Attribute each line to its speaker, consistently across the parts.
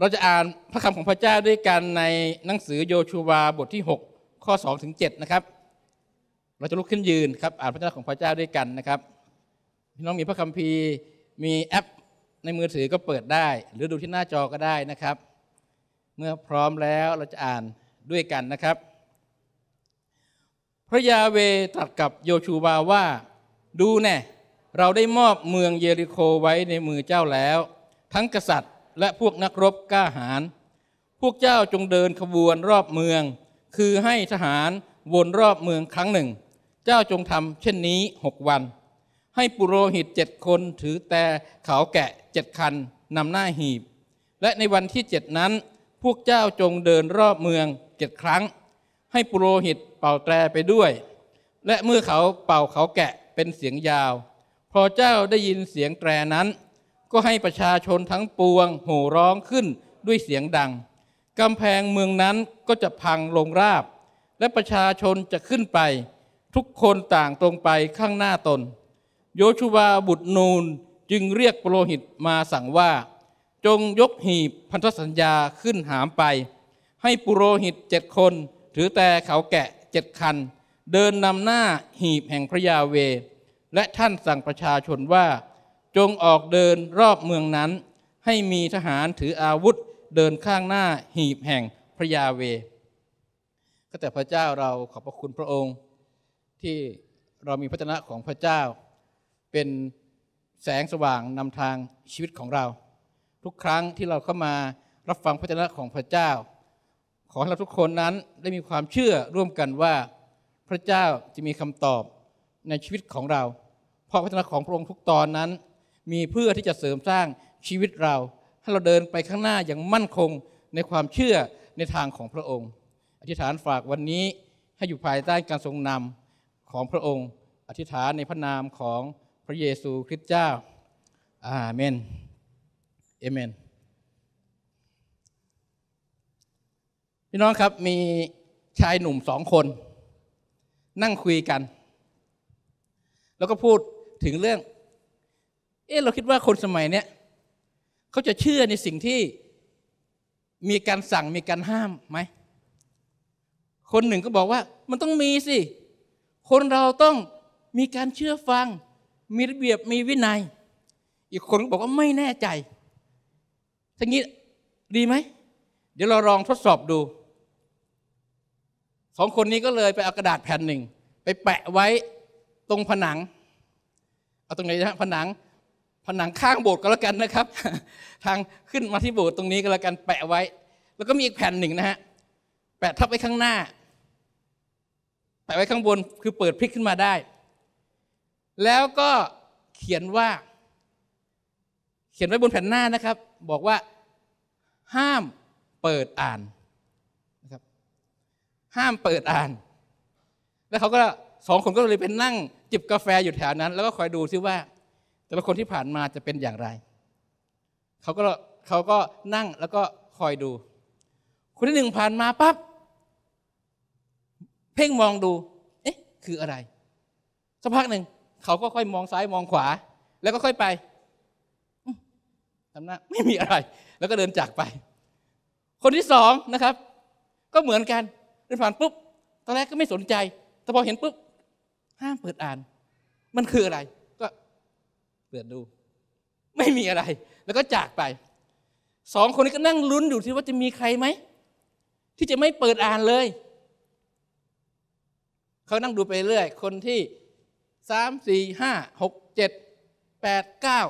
Speaker 1: เราจะอ่านพระคำของพระเจ้าด้วยกันในหนังสือโยชูวาบทที่ 6 ข้อ2ถึง7นะครับเราจะลุกขึ้นยืนครับอ่านพระเจ้าของพระเจ้าด้วยกันนะครับพี่น้องมีพระคัมภีร์มีแอปในมือถือก็เปิดได้ หรือดูที่หน้าจอก็ได้นะครับ เมื่อพร้อมแล้วเราจะอ่านด้วยกันนะครับ พระยาเวตรัสกับโยชูวาว่าดูแน่เราได้มอบเมืองเยริโคไว้ในมือเจ้าแล้ว ทั้งกษัตริย์และพวกนักรบกล้าหาญพวกเจ้าจงเดินขบวนรอบเมือง คือให้ทหารวนรอบเมืองครั้งหนึ่ง เจ้าจงทำเช่นนี้หกวัน ให้ปุโรหิตเจ็ดคนถือแต่เขาแกะเจ็ดคันนำหน้าหีบ และในวันที่เจ็ดนั้น พวกเจ้าจงเดินรอบเมืองเจ็ดครั้ง ให้ปุโรหิตเป่าแตรไปด้วย และเมื่อเขาเป่าเขาแกะเป็นเสียงยาว พอเจ้าได้ยินเสียงแตรนั้นก็ให้ประชาชนทั้งปวงโห่ร้องขึ้นด้วยเสียงดังกำแพงเมืองนั้นก็จะพังลงราบ และประชาชนจะขึ้นไป ทุกคนต่างตรงไปข้างหน้าตน โยชูวาบุตรนูน จึงเรียกโปรหิตมาสั่งว่า จงยกหีบพันธสัญญาขึ้นหามไป ให้ปุโรหิตเจ็ดคน ถือแต่เขาแกะเจ็ดคัน เดินนำหน้าหีบแห่งพระยาเวและท่านสั่งประชาชนว่าจงออกเดินรอบเมืองนั้น ให้มีทหารถืออาวุธเดินข้างหน้าหีบแห่งพระยาเวก็แต่พระเจ้าเราขอบพระคุณพระองค์ ที่เรามีพระชนะของพระเจ้า เป็นแสงสว่างนำทางชีวิตของเรา ทุกครั้งที่เราเข้ามารับฟังพระชนะของพระเจ้า ขอให้เราทุกคนนั้นได้มีความเชื่อร่วมกันว่าพระเจ้าจะมีคำตอบในชีวิตของเรา เพราะพระชนะของพระองค์ทุกตอนนั้นมีเพื่อที่จะเสริมสร้างชีวิตเรา ให้เราเดินไปข้างหน้าอย่างมั่นคงในความเชื่อในทางของพระองค์ อธิษฐานฝากวันนี้ให้อยู่ภายใต้การทรงนำ ของพระองค์อธิษฐานในพระนามของพระเยซูคริสต์เจ้าอาเมนเอเมนพี่น้องครับ มีชายหนุ่มสองคน นั่งคุยกัน แล้วก็พูดถึงเรื่องเอะเราคิดว่าคนสมัยเนี้ยเขาจะเชื่อในสิ่งที่มีการสั่งมีการห้ามไหม คนหนึ่งก็บอกว่ามันต้องมีสิ คนเราต้องมีการเชื่อฟัง มีระเบียบมีวินัย อีกคนก็บอกว่าไม่แน่ใจทั้งนี้ดีไหม เดี๋ยวเราลองทดสอบดูสองคนนี้ก็เลยไปเอากระดาษแผ่นหนึ่งไปแปะไว้ตรงผนัง เอาตรงไหนนะผนังผนังข้างโบสถ์ก็แล้วกันนะครับ ทางขึ้นมาที่โบสถ์ตรงนี้ก็แล้วกันแปะไว้ แล้วก็มีอีกแผ่นหนึ่งนะฮะแปะทับไว้ข้างหน้า แปะไว้ข้างบนคือเปิดพลิกขึ้นมาได้ แล้วก็เขียนว่า เขียนไว้บนแผ่นหน้านะครับ บอกว่า ห้ามเปิดอ่านนะครับ ห้ามเปิดอ่าน แล้วเขาก็สองคนก็เลยไปนั่งจิบกาแฟอยู่แถวนั้น แล้วก็คอยดูซิว่าแต่ละคนที่ผ่านมาจะเป็นอย่างไรเขาก็เขาก็นั่งแล้วก็คอยดู คนที่หนึ่งผ่านมาปั๊บเพ่งมองดู เอ๊ะ คืออะไร สักพักหนึ่งเขาก็ค่อยมองซ้ายมองขวา แล้วก็ค่อยไปทำหน้าไม่มีอะไร แล้วก็เดินจากไป คนที่สองนะครับ ก็เหมือนกัน เดินผ่านปุ๊บ ตอนแรกก็ไม่สนใจ แต่พอเห็นปุ๊บห้ามเปิดอ่าน มันคืออะไรปิดดูไม่มีอะไร แล้วก็จากไป สองคนนี้ก็นั่งลุ้นอยู่ที่ว่าจะมีใครไหม ที่จะไม่เปิดอ่านเลย เขานั่งดูไปเรื่อย คนที่สามสี่ห้าหกเจ็ดแปดเก้า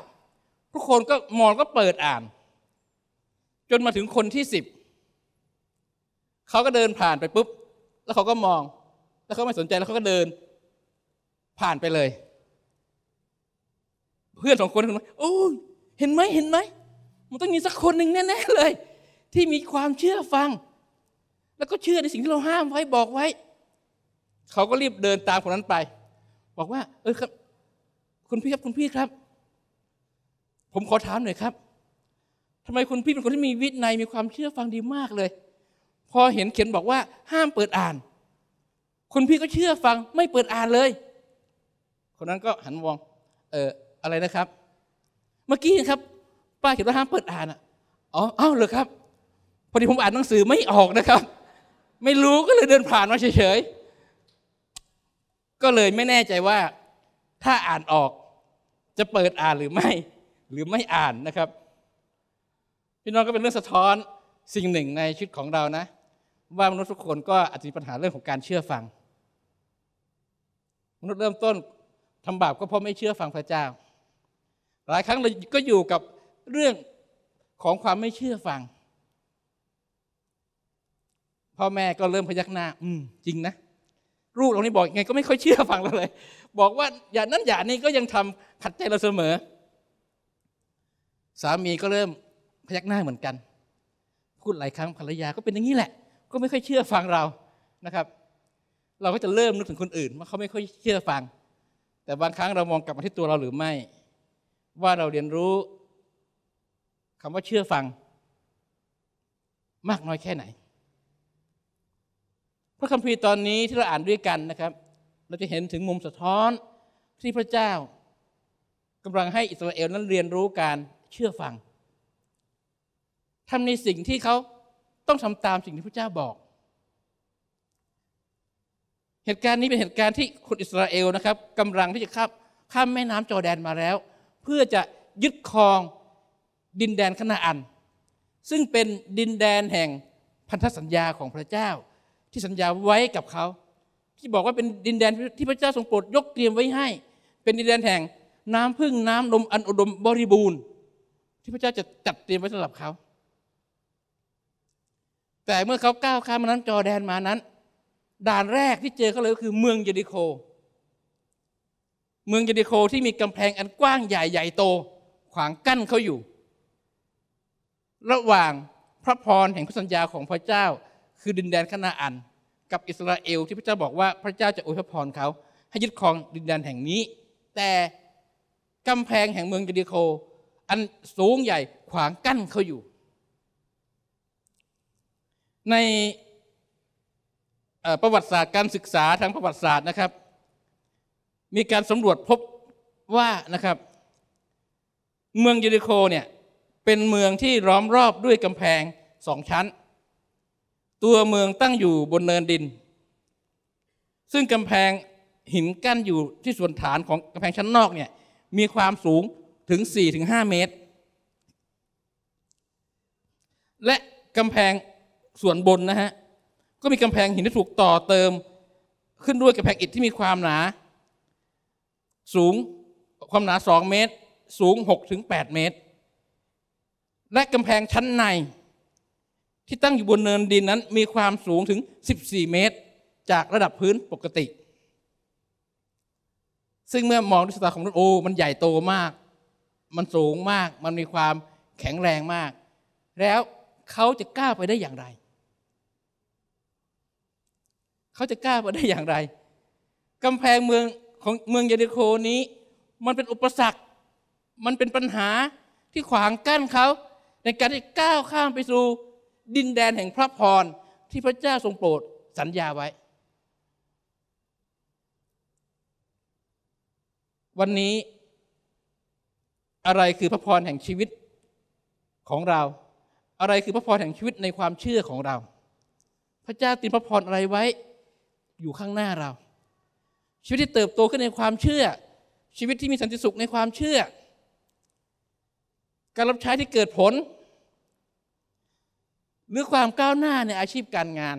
Speaker 1: ทุกคนก็มองก็เปิดอ่าน จนมาถึงคนที่สิบเขาก็เดินผ่านไปปุ๊บ แล้วเขาก็มอง แล้วเขาไม่สนใจแล้วเขาก็เดินผ่านไปเลยเพื่อนสองคนเห็นไหมโอ้เห็นไหมเห็นไหมมันต้องมีสักคนหนึ่งแน่ๆเลย ที่มีความเชื่อฟัง แล้วก็เชื่อในสิ่งที่เราห้ามไว้บอกไว้เขาก็รีบเดินตามคนนั้นไป บอกว่า เออครับคุณพี่ครับคุณพี่ครับ ผมขอถามหน่อยครับ ทำไมคุณพี่เป็นคนที่มีวินัยมีความเชื่อฟังดีมากเลย พอเห็นเขียนบอกว่า ห้ามเปิดอ่านคุณพี่ก็เชื่อฟังไม่เปิดอ่านเลย คนนั้นก็หันมองเอออะไรนะครับ เมื่อกี้ครับป้าเขียนว่าห้ามเปิดอ่านอ๋อเอ้าเหรอครับพอดีผมอ่านหนังสือไม่ออกนะครับ ไม่รู้ก็เลยเดินผ่านมาเฉยๆก็เลยไม่แน่ใจว่าถ้าอ่านออกจะเปิดอ่านหรือไม่ หรือไม่อ่านนะครับพี่น้องก็เป็นเรื่องสะท้อนสิ่งหนึ่งในชีวิตของเรานะว่ามนุษย์ทุกคนก็อาจจะมีปัญหาเรื่องของการเชื่อฟัง มนุษย์เริ่มต้นทำบาปก็เพราะไม่เชื่อฟังพระเจ้าหลายครั้งเราก็อยู่กับเรื่องของความไม่เชื่อฟัง พ่อแม่ก็เริ่มพยักหน้าอืม จริงนะลูกเรานี่บอกไงก็ไม่ค่อยเชื่อฟังเราเลย บอกว่า อย่านั้นอย่างนี้ก็ยังทำขัดใจเราเสมอ สามีก็เริ่มพยักหน้าเหมือนกันพูดหลายครั้งภรรยาก็เป็นอย่างนี้แหละ ก็ไม่ค่อยเชื่อฟังเรานะครับ เราก็จะเริ่มนึกถึงคนอื่นว่าเขาไม่ค่อยเชื่อฟัง แต่บางครั้งเรามองกลับมาที่ตัวเราหรือไม่ว่าเราเรียนรู้คำว่าเชื่อฟังมากน้อยแค่ไหนพระคัมภีร์ตอนนี้ที่เราอ่านด้วยกันนะครับ เราจะเห็นถึงมุมสะท้อนที่พระเจ้ากำลังให้อิสราเอลนั้นเรียนรู้การเชื่อฟังทำในสิ่งที่เขาต้องทำตามสิ่งที่พระเจ้าบอก เหตุการณ์นี้เป็นเหตุการณ์ที่คนอิสราเอลนะครับกำลังที่จะข้ามข้ามแม่น้ำจอแดนมาแล้วเพื่อจะยึดครองดินแดนคณาอัน ซึ่งเป็นดินแดนแห่งพันธสัญญาของพระเจ้า ที่สัญญาไว้กับเขา ที่บอกว่าเป็นดินแดนที่พระเจ้าทรงโปรดยกเตรียมไว้ให้ เป็นดินแดนแห่งน้ำพึ่งน้ำนมอันอุดมบริบูรณ์ ที่พระเจ้าจะจัดเตรียมไว้สำหรับเขา แต่เมื่อเขาก้าวข้ามมานั้นจอแดนมานั้นด่านแรกที่เจอเขาเลยก็คือเมืองเยริโคเมืองเยริโคที่มีกำแพงอันกว้างใหญ่ใหญ่โตขวางกั้นเขาอยู่ ระหว่างพระพรแห่งพระสัญญาของพระเจ้าคือดินแดนคณาอันกับอิสราเอลที่พระเจ้าบอกว่าพระเจ้าจะอวยพระพรเขาให้ยึดครองดินแดนแห่งนี้ แต่กำแพงแห่งเมืองเยริโคอันสูงใหญ่ขวางกั้นเขาอยู่ ในประวัติศาสตร์การศึกษาทางประวัติศาสตร์นะครับมีการสำรวจพบว่านะครับ เมืองเูริโคเนี่ย เป็นเมืองที่ล้อมรอบด้วยกำแพงสองชั้น ตัวเมืองตั้งอยู่บนเนินดิน ซึ่งกำแพงหินกั้นอยู่ที่ส่วนฐานของกำแพงชั้นนอกเนี่ยมีความสูงถึง 4-5 เมตร และกำแพงส่วนบนนะฮะ ก็มีกำแพงหินที่ถูกต่อเติมขึ้นด้วยกำแพงอิฐที่มีความหนาสูงความหนา2เมตร สูง 6-8 เมตร และกำแพงชั้นในที่ตั้งอยู่บนเนินดินนั้นมีความสูงถึง 14 เมตรจากระดับพื้นปกติ ซึ่งเมื่อมองด้วยสายตาของรถโอ้มันใหญ่โตมาก มันสูงมากมันมีความแข็งแรงมาก แล้วเขาจะกล้าไปได้อย่างไรเขาจะกล้าไปได้อย่างไรกำแพงเมืองของเมืองเยรดโคนี้มันเป็นอุปสรรค มันเป็นปัญหาที่ขวางกั้นเขา ในการที่ก้าวข้ามไปสู่ดินแดนแห่งพระพรที่พระเจ้าทรงโปรดสัญญาไว้ วันนี้อะไรคือพระพรแห่งชีวิตของเรา อะไรคือพระพรแห่งชีวิตในความเชื่อของเรา พระเจ้าตรีพระพรอะไรไว้ อยู่ข้างหน้าเราชีวิตที่เติบโตขึ้นในความเชื่อ ชีวิตที่มีสันติสุขในความเชื่อ การรับใช้ที่เกิดผลหรือความก้าวหน้าในอาชีพการงาน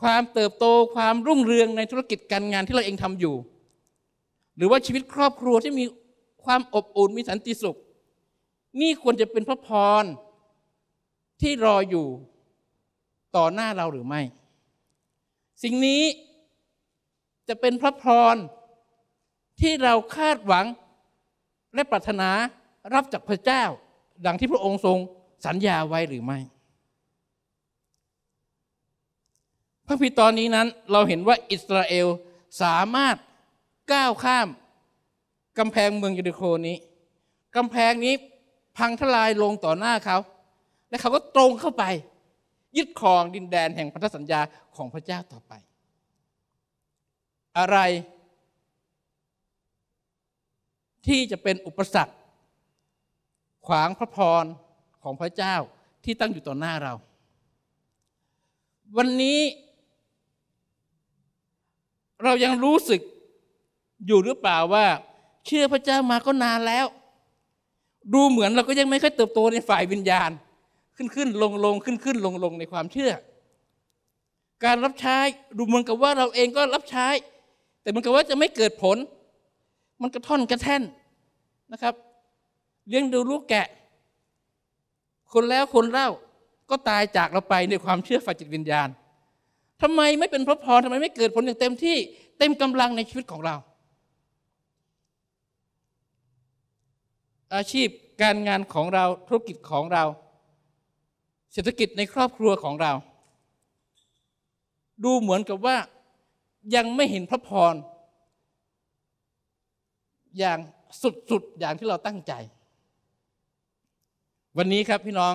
Speaker 1: ความเติบโตความรุ่งเรืองในธุรกิจการงานที่เราเองทำอยู่ หรือว่าชีวิตครอบครัวที่มีความอบอุ่นมีสันติสุขนี่ควรจะเป็นพระพรที่รออยู่ต่อหน้าเราหรือไม่ สิ่งนี้จะเป็นพระพรที่เราคาดหวังและปรารถนารับจากพระเจ้า ดังที่พระองค์ทรงสัญญาไว้หรือไม่ พระพิตอนนี้นั้นเราเห็นว่าอิสราเอลสามารถก้าวข้าม กำแพงเมืองเยริโคนี้ กำแพงนี้พังทลายลงต่อหน้า เขา และเขาก็ตรงเข้าไป ยึดครองดินแดนแห่งพันธสัญญาของพระเจ้าต่อไปอะไรที่จะเป็นอุปสรรคขวางพระพรของพระเจ้าที่ตั้งอยู่ต่อหน้าเรา วันนี้ เรายังรู้สึกอยู่หรือเปล่าว่า เชื่อพระเจ้ามาก็นานแล้ว ดูเหมือนเราก็ยังไม่ค่อยเติบโตในฝ่ายวิญญาณขึ้นขึ้นลงลงขึ้นขึ้นลงลงในความเชื่อ การรับใช้ ดูเหมือนกับว่าเราเองก็รับใช้แต่มันก็ว่าจะไม่เกิดผล มันกระท่อนกระแท่นนะครับ เลี้ยงดูลูกแกะ คนแล้วคนเล่าก็ตายจากเราไปในความเชื่อฝ่ายจิตวิญญาณ ทำไมไม่เป็นพระพรทำไมไม่เกิดผลอย่างเต็มที่เต็มกำลังในชีวิตของเรา อาชีพการงานของเราธุรกิจของเรา เศรษฐกิจในครอบครัวของเรา ดูเหมือนกับว่ายังไม่เห็นพระพร อย่างสุดๆ อย่างที่เราตั้งใจ วันนี้ครับพี่น้อง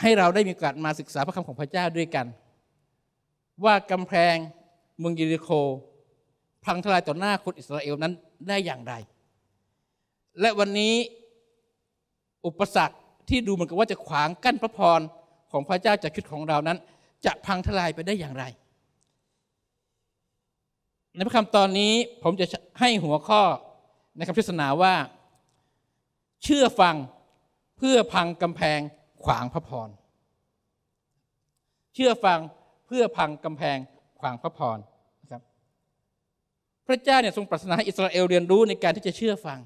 Speaker 1: ให้เราได้มีโอกาสมาศึกษาพระคำของพระเจ้าด้วยกัน ว่ากำแพงเมืองเยริโค พังทลายต่อหน้าคนอิสราเอลนั้นได้อย่างไรและวันนี้อุปสรรคที่ดูเหมือนกับว่าจะขวางกั้นพระพรของพระเจ้าจากคิดของเรานั้นจะพังทลายไปได้อย่างไร ในพระคำตอนนี้ผมจะให้หัวข้อในคำเทศนาว่าเชื่อฟังเพื่อพังกำแพงขวางพระพร เชื่อฟังเพื่อพังกำแพงขวางพระพรนะครับพระเจ้าเนี่ยทรงปรัสนาให้อิสราเอลเรียนรู้ในการที่จะเชื่อฟัง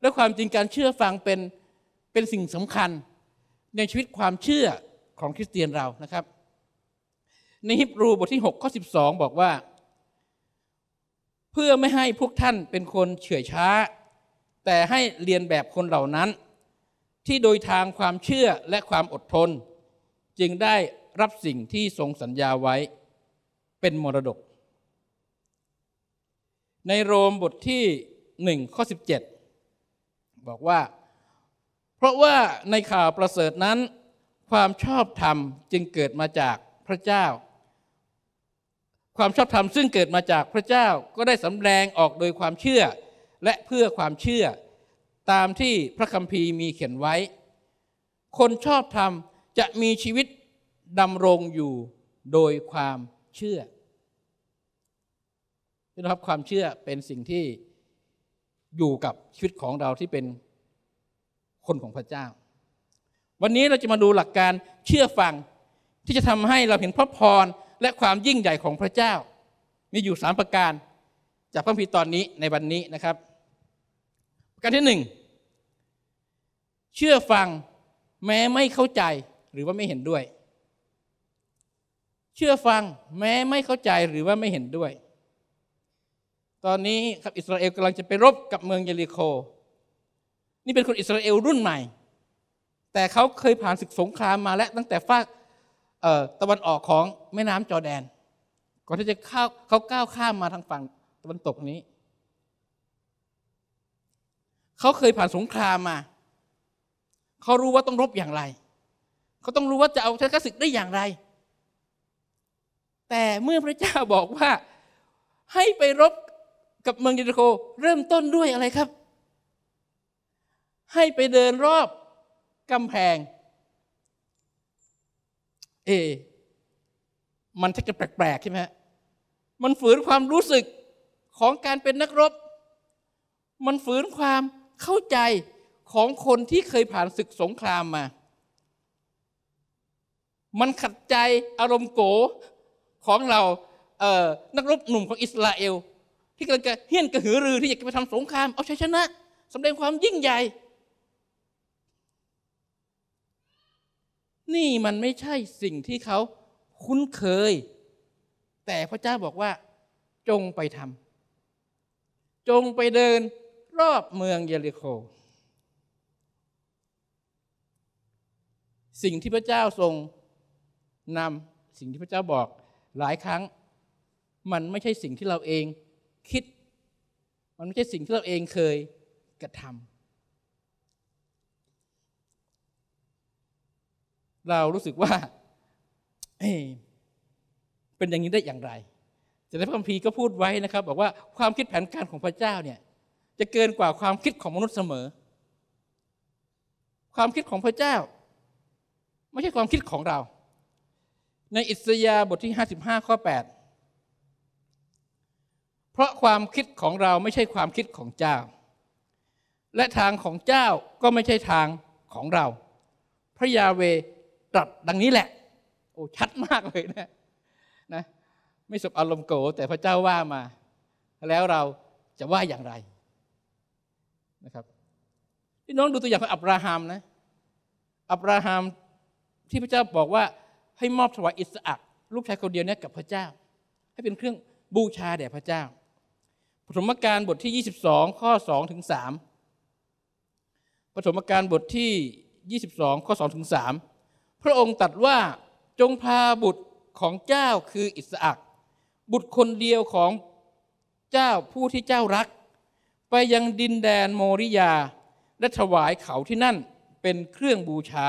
Speaker 1: และความจริงการเชื่อฟังเป็นเป็นสิ่งสำคัญในชีวิตความเชื่อของคริสเตียนเรานะครับ ในฮิบรูบทที่ 6 ข้อ 12 บอกว่า เพื่อไม่ให้พวกท่านเป็นคนเฉื่อยช้า แต่ให้เรียนแบบคนเหล่านั้น ที่โดยทางความเชื่อและความอดทน จึงได้รับสิ่งที่ทรงสัญญาไว้เป็นมรดก ในโรมบทที่ 1 ข้อ 17 บอกว่า เพราะว่าในข่าวประเสริฐนั้นความชอบธรรมจึงเกิดมาจากพระเจ้า ความชอบธรรมซึ่งเกิดมาจากพระเจ้าก็ได้สำแดงออกโดยความเชื่อและเพื่อความเชื่อตามที่พระคัมภีร์มีเขียนไว้ คนชอบธรรมจะมีชีวิตดำรงอยู่โดยความเชื่อนะครับความเชื่อเป็นสิ่งที่อยู่กับชีวิตของเราที่เป็นคนของพระเจ้าวันนี้เราจะมาดูหลักการเชื่อฟังที่จะทำให้เราเห็นพระพร และความยิ่งใหญ่ของพระเจ้า มีอยู่สามประการจากพระพีตอนนี้ในวันนี้นะครับ ประการที่หนึ่งเชื่อฟังแม้ไม่เข้าใจหรือว่าไม่เห็นด้วย เชื่อฟังแม้ไม่เข้าใจหรือว่าไม่เห็นด้วย ตอนนี้ครับอิสราเอลกำลังจะไปรบกับเมืองเยริโคนี่เป็นคนอิสราเอลรุ่นใหม่แต่เขาเคยผ่านศึกสงครามมาและตั้งแต่ฝากตะวันออกของแม่น้ำจอแดน ก่อนที่จะเข้าเขาก้าวข้ามมาทางฝั่งตะวันตกนี้เขาเคยผ่านสงครามมาเขารู้ว่าต้องรบอย่างไรเขาต้องรู้ว่าจะเอาชนะศึกได้อย่างไร แต่เมื่อพระเจ้าบอกว่าให้ไปรบกับเมืองเยริโคเริ่มต้นด้วยอะไรครับ ให้ไปเดินรอบกำแพง เอ มันจะแปลกๆใช่ไหมฮะ มันฝืนความรู้สึกของการเป็นนักรบ มันฝืนความเข้าใจของคนที่เคยผ่านศึกสงครามมา มันขัดใจอารมณ์โกของเราเนักรบหนุ่มของอิสราเอล ที่กำลังจะเฮี้ยนกระหือรือที่อยากจะไปทำสงคราม เอาชัยชนะสำแดงความยิ่งใหญ่นี่มันไม่ใช่สิ่งที่เขาคุ้นเคย แต่พระเจ้าบอกว่าจงไปทำจงไปเดินรอบเมืองเยริโค สิ่งที่พระเจ้าทรงนำสิ่งที่พระเจ้าบอกหลายครั้ง มันไม่ใช่สิ่งที่เราเองคิด มันไม่ใช่สิ่งที่เราเองเคยกระทำเรารู้สึกว่าเป็นอย่างนี้ได้อย่างไรจต่ในพระคัมภีร์ก็พูดไว้นะครับ บอกว่าความคิดแผนการของพระเจ้าเนี่ย จะเกินกว่าความคิดของมนุษย์เสมอ ความคิดของพระเจ้าไม่ใช่ความคิดของเรา ในอิสยาห์บทที่55ข้อ8เพราะความคิดของเราไม่ใช่ความคิดของเจ้า และทางของเจ้าก็ไม่ใช่ทางของเรา พระยาเวตรัสดังนี้แหละ โอ้ชัดมากเลยนะนะไม่สบอารมณ์โกรธแต่พระเจ้าว่ามา แล้วเราจะว่าอย่างไรนะครับพี่น้องดูตัวอย่างของอับราฮัมนะ อับราฮัมที่พระเจ้าบอกว่าให้มอบถวายอิสอักลูกชายคนเดียวนี้กับพระเจ้า ให้เป็นเครื่องบูชาแด่พระเจ้าปฐมกาลบทที่ 22 ข้อ2ถึง3ปฐมกาลบทที่ 22 ข้อ2ถึง3พระองค์ตรัสว่าจงพาบุตรของเจ้าคืออิสอักบุตรคนเดียวของเจ้าผู้ที่เจ้ารัก ไปยังดินแดนโมริยา และถวายเขาที่นั่นเป็นเครื่องบูชา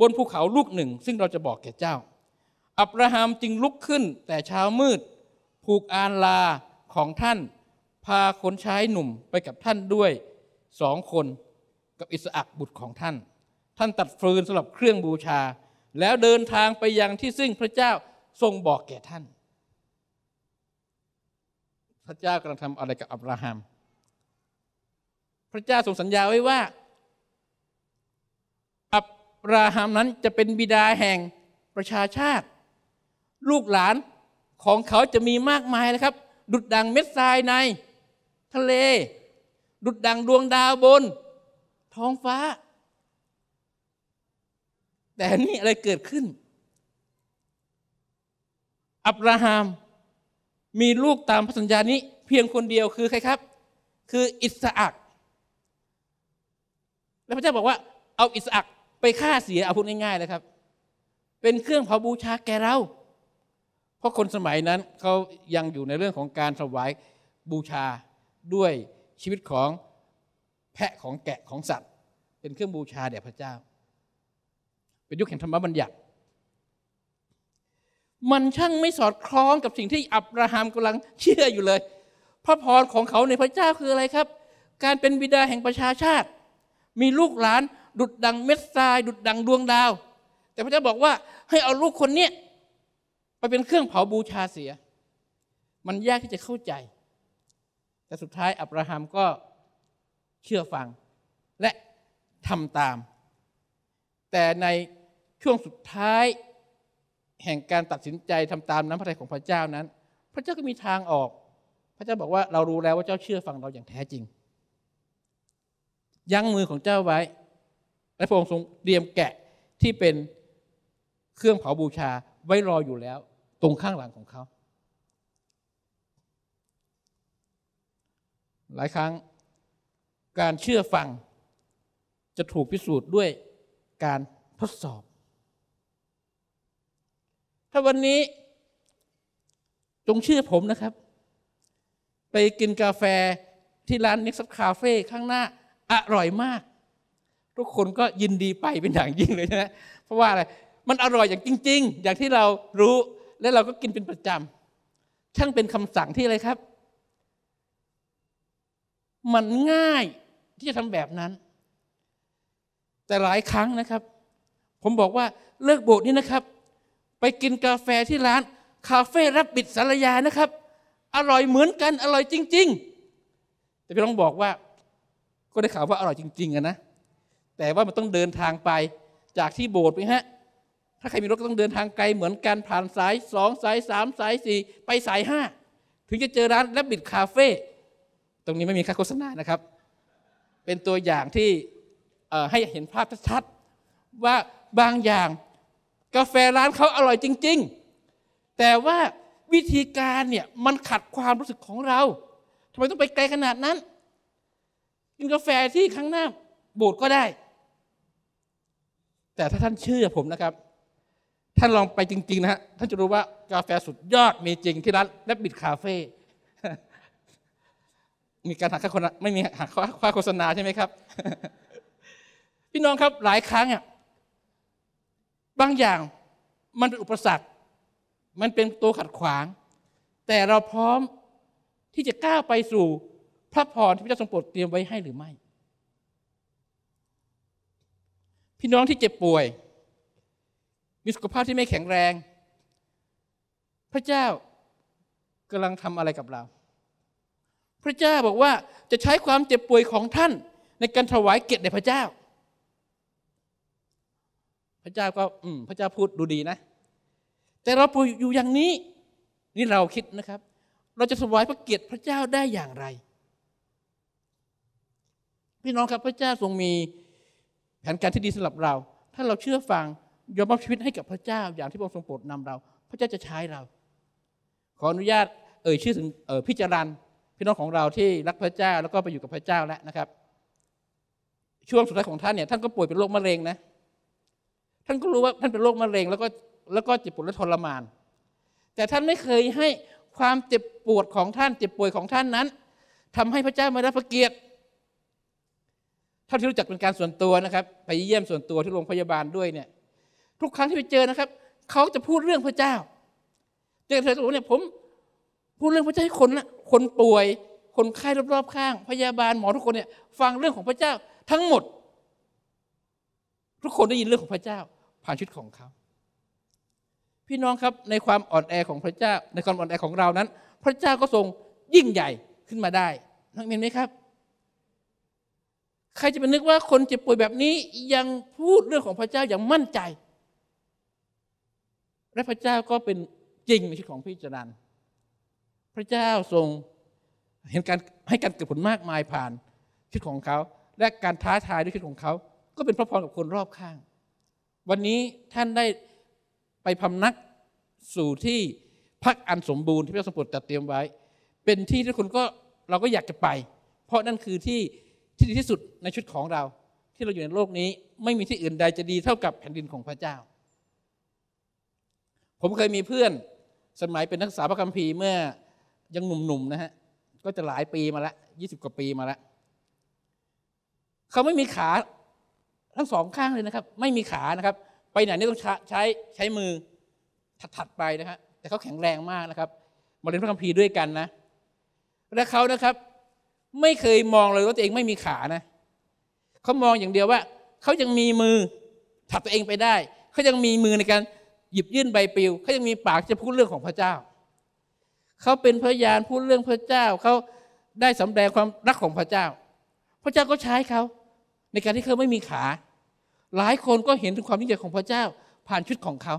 Speaker 1: บนภูเขาลูกหนึ่งซึ่งเราจะบอกแก่เจ้า อับราฮัมจึงลุกขึ้นแต่เช้ามืด ผูกอานลาของท่าน พาคนใช้หนุ่มไปกับท่านด้วยสองคนกับอิสอักบุตรของท่านท่านตัดฟืนสำหรับเครื่องบูชาแล้วเดินทางไปยังที่ซึ่งพระเจ้าทรงบอกแก่ท่าน พระเจ้ากำลังทำอะไรกับอับราฮัม พระเจ้าทรงสัญญาไว้ว่า อับราฮัมนั้นจะเป็นบิดาแห่งประชาชาติ ลูกหลานของเขาจะมีมากมายนะครับ ดุดดังเม็ดทรายในทะเล ดุดดังดวงดาวบน ท้องฟ้าแต่นี่อะไรเกิดขึ้น อับราฮัมมีลูกตามพระสัญญานี้เพียงคนเดียวคือใครครับ คืออิสอักแล้วพระเจ้าบอกว่าเอาอิสอักไปฆ่าเสียเอาพูดง่ายๆเลยครับ เป็นเครื่องเผาบูชาแก่เรา เพราะคนสมัยนั้นเขายังอยู่ในเรื่องของการถวายบูชาด้วยชีวิตของแพะของแกะของสัตว์ เป็นเครื่องบูชาแด่พระเจ้าเป็นยุคแห่งธรรมบัญญัติ มันช่างไม่สอดคล้องกับสิ่งที่ อับราฮัมกำลังเชื่ออยู่เลย พระพรของเขาในพระเจ้าคืออะไรครับ การเป็นบิดาแห่งประชาชาติ มีลูกหลานดุดดังเม็ดทรายดุดดังดวงดาว แต่พระเจ้าบอกว่าให้เอาลูกคนเนี้ยไปเป็นเครื่องเผาบูชาเสีย มันยากที่จะเข้าใจ แต่สุดท้ายอับราฮัมก็เชื่อฟังและทำตามแต่ในช่วงสุดท้ายแห่งการตัดสินใจทำตามน้ำพระทัยของพระเจ้านั้น พระเจ้าก็มีทางออก พระเจ้าบอกว่าเรารู้แล้วว่าเจ้าเชื่อฟังเราอย่างแท้จริง ยั้งมือของเจ้าไว้ และพระองค์ทรงเตรียมแกะที่เป็นเครื่องเผาบูชาไว้รออยู่แล้วตรงข้างหลังของเขาหลายครั้งการเชื่อฟังจะถูกพิสูจน์ด้วยการทดสอบ ถ้าวันนี้ จงเชื่อผมนะครับ ไปกินกาแฟ ที่ร้านนิกซ์คาเฟ่ข้างหน้าอร่อยมาก ทุกคนก็ยินดีไปเป็นอย่างยิ่งเลยนะเพราะว่าอะไรมันอร่อยอย่างจริงๆ อย่างที่เรารู้และเราก็กินเป็นประจำช่างเป็นคำสั่งที่อะไรครับ มันง่ายที่จะทำแบบนั้นแต่หลายครั้งนะครับ ผมบอกว่าเลิกโบสถ์นี่นะครับ ไปกินกาแฟที่ร้านคาเฟ่รับบิดสารยานะครับ อร่อยเหมือนกันอร่อยจริง ๆ แต่พี่ต้องบอกว่า ก็ได้ข่าวว่าอร่อยจริงๆนะ แต่ว่ามันต้องเดินทางไปจากที่โบสถ์ไปฮะถ้าใครมีรถก็ต้องเดินทางไกลเหมือนกันผ่านสายสองสายสามสายสี่ไปสายห้าถึงจะเจอร้านรับบิดคาเฟ่ตรงนี้ไม่มีค่าโฆษณานะครับ เป็นตัวอย่างที่ให้เห็นภาพชัดๆว่าบางอย่างกาแฟร้านเขาอร่อยจริง ๆ แต่ว่าวิธีการเนี่ยมันขัดความรู้สึกของเราทำไมต้องไปไกลขนาดนั้นกินกาแฟที่ข้างหน้าโบสถ์ก็ได้ แต่ถ้าท่านเชื่อผมนะครับ ท่านลองไปจริง ๆนะฮะท่านจะรู้ว่ากาแฟสุดยอดมีจริงที่ร้านและบิดคาเฟ่มีการหักค่าไม่มีหักค่าโฆษณาใช่ไหมครับพี่น้องครับหลายครั้งอ่ะบางอย่างมันเป็นอุปสรรค มันเป็นตัวขัดขวาง แต่เราพร้อมที่จะก้าวไปสู่พระพรที่พระเจ้าทรงโปรดเตรียมไว้ให้หรือไม่ พี่น้องที่เจ็บป่วย มีสุขภาพที่ไม่แข็งแรง พระเจ้ากำลังทำอะไรกับเรา พระเจ้าบอกว่าจะใช้ความเจ็บป่วยของท่าน ในการถวายเกียรติแด่พระเจ้าพระเจ้าก็อืมพระเจ้าพูดดูดีนะแต่เราอยู่อย่างนี้ นี่เราคิดนะครับ เราจะสวายพระเกียรติพระเจ้าได้อย่างไร พี่น้องครับ พระเจ้าทรงมีแผนการที่ดีสำหรับเรา ถ้าเราเชื่อฟัง ยอมมอบชีวิตให้กับพระเจ้า อย่างที่พระองค์ทรงโปรดนำเรา พระเจ้าจะใช้เรา ขออนุญาต เอ่ย ชื่อถึงพิ่จรันพี่น้องของเราที่รักพระเจ้าแล้วก็ไปอยู่กับพระเจ้าแล้วนะครับ ช่วงสุดท้ายของท่านเนี่ยท่านก็ป่วยเป็นโรคมะเร็งนะท่านก็รู้ว่าท่านเป็นโรคมะเร็งแล้วก็แล้วก็เจ็บปวดและทรมาน แต่ท่านไม่เคยให้ความเจ็บปวดของท่านเจ็บป่วยของท่านนั้น ทำให้พระเจ้าไม่รดบพระเกียรติท่านที่รู้จักเป็นการส่วนตัวนะครับ ไปเยี่ยมส่วนตัวที่โรงพยาบาลด้วยเนี่ย ทุกครั้งที่ไปเจอนะครับเขาจะพูดเรื่องพระเจ้าเจอเธอจะอ้เนี่ยผม พูดเรื่องพระเจ้าให้คนนะคนป่วย คนไข้รอบๆข้างพยาบาล หมอทุกคนเนี่ยฟังเรื่องของพระเจ้าทั้งหมดทุกคนได้ยินเรื่องของพระเจ้าผ่านชีวิตของเขา พี่น้องครับในความอ่อนแอของพระเจ้า ในความอ่อนแอของเรานั้น พระเจ้าก็ทรงยิ่งใหญ่ขึ้นมาได้นักเรียนไหมครับ ใครจะไปนึกว่าคนเจ็บป่วยแบบนี้ยังพูดเรื่องของพระเจ้าอย่างมั่นใจ และพระเจ้าก็เป็นจริงในชีวิตของพี่จันพระเจ้าทรงเห็นการให้การเกิดผลมากมายผ่านชีวิตของเขา และการท้าทายด้วยชีวิตของเขาก็เป็นพระพรกับคนรอบข้าง วันนี้ท่านได้ไปพำนักสู่ที่พักอันสมบูรณ์ที่พระสมบูรณ์จัดเตรียมไว้ เป็นที่ที่คนก็เราก็อยากจะไป เพราะนั่นคือที่ที่ดีที่สุดในชุดของเรา ที่เราอยู่ในโลกนี้ ไม่มีที่อื่นใด จะดีเท่ากับแผ่นดินของพระเจ้า ผมเคยมีเพื่อนสมัยเป็นนักศึกษาพระคัมภีร์เมื่อยังหนุ่มๆนะฮะก็จะหลายปีมาละยี่สิบกว่าปีมาละเขาไม่มีขาทั้งสองข้างเลยนะครับ ไม่มีขานะครับ ไปไหนนี่ต้องใช้ใช้มือถัดๆไปนะฮะแต่เขาแข็งแรงมากนะครับมาเรียนพระคัมภีร์ด้วยกันนะ และเขานะครับไม่เคยมองเลยว่า ตัวเองไม่มีขานะ เขามองอย่างเดียวว่า เขายังมีมือถัดตัวเองไปได้ เขายังมีมือในการ หยิบยื่นใบปลิวเขายังมีปากจะพูดเรื่องของพระเจ้า เขาเป็นพยานพูดเรื่องพระเจ้าเขาได้สำแดงความรักของพระเจ้า พระเจ้าก็ใช้เขาในการที่เขาไม่มีขา หลายคนก็เห็นถึงความยิ่งใหญ่ของพระเจ้าผ่านชุดของเขา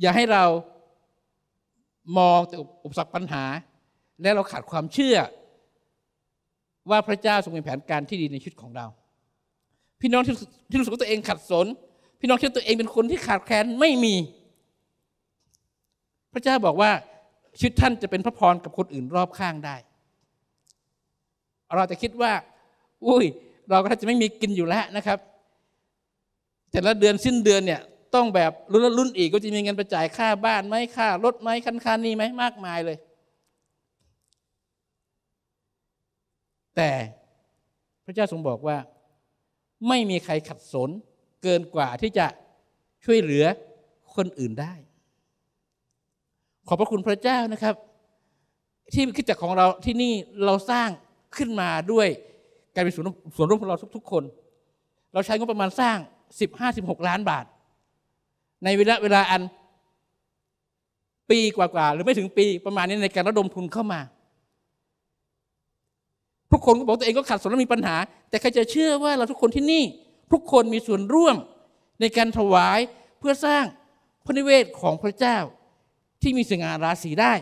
Speaker 1: อย่าให้เรามองแต่อุปสรรคปัญหา และเราขาดความเชื่อ ว่าพระเจ้าทรงมีแผนการที่ดีในชุดของเรา พี่น้องที่ที่รู้สึกว่าตัวเองขัดสนพี่น้องที่ตัวเองเป็นคนที่ขาดแคลนไม่มี พระเจ้าบอกว่าชุดท่านจะเป็นพระพรกับคนอื่นรอบข้างได้เราจะคิดว่า อุ้ย เราก็จะไม่มีกินอยู่แล้วนะครับ แต่ละเดือนสิ้นเดือนเนี่ยต้องแบบรุ่นรุ่นอีกก็จะมีเงินไปจ่ายค่าบ้านไหมค่ารถไหมคันคันนี้ไหมมากมายเลย แต่พระเจ้าทรงบอกว่า ไม่มีใครขัดสนเกินกว่าที่จะช่วยเหลือคนอื่นได้ ขอบพระคุณพระเจ้านะครับ ที่คิดจักของเราที่นี่เราสร้างขึ้นมาด้วยการเป็นส่วนร่วมของเราทุกๆคน เราใช้งบประมาณสร้าง 15-16ล้านบาท ในเวลาเวลาอันปีกว่าๆ หรือไม่ถึงปี ประมาณนี้ในการระดมทุนเข้ามา ทุกคนก็บอกตัวเองก็ขัดสนและมีปัญหา แต่ใครจะเชื่อว่าเราทุกคนที่นี่ทุกคนมีส่วนร่วมในการถวายเพื่อสร้างพระนิเวศของพระเจ้า ที่มีสง่าราศีได้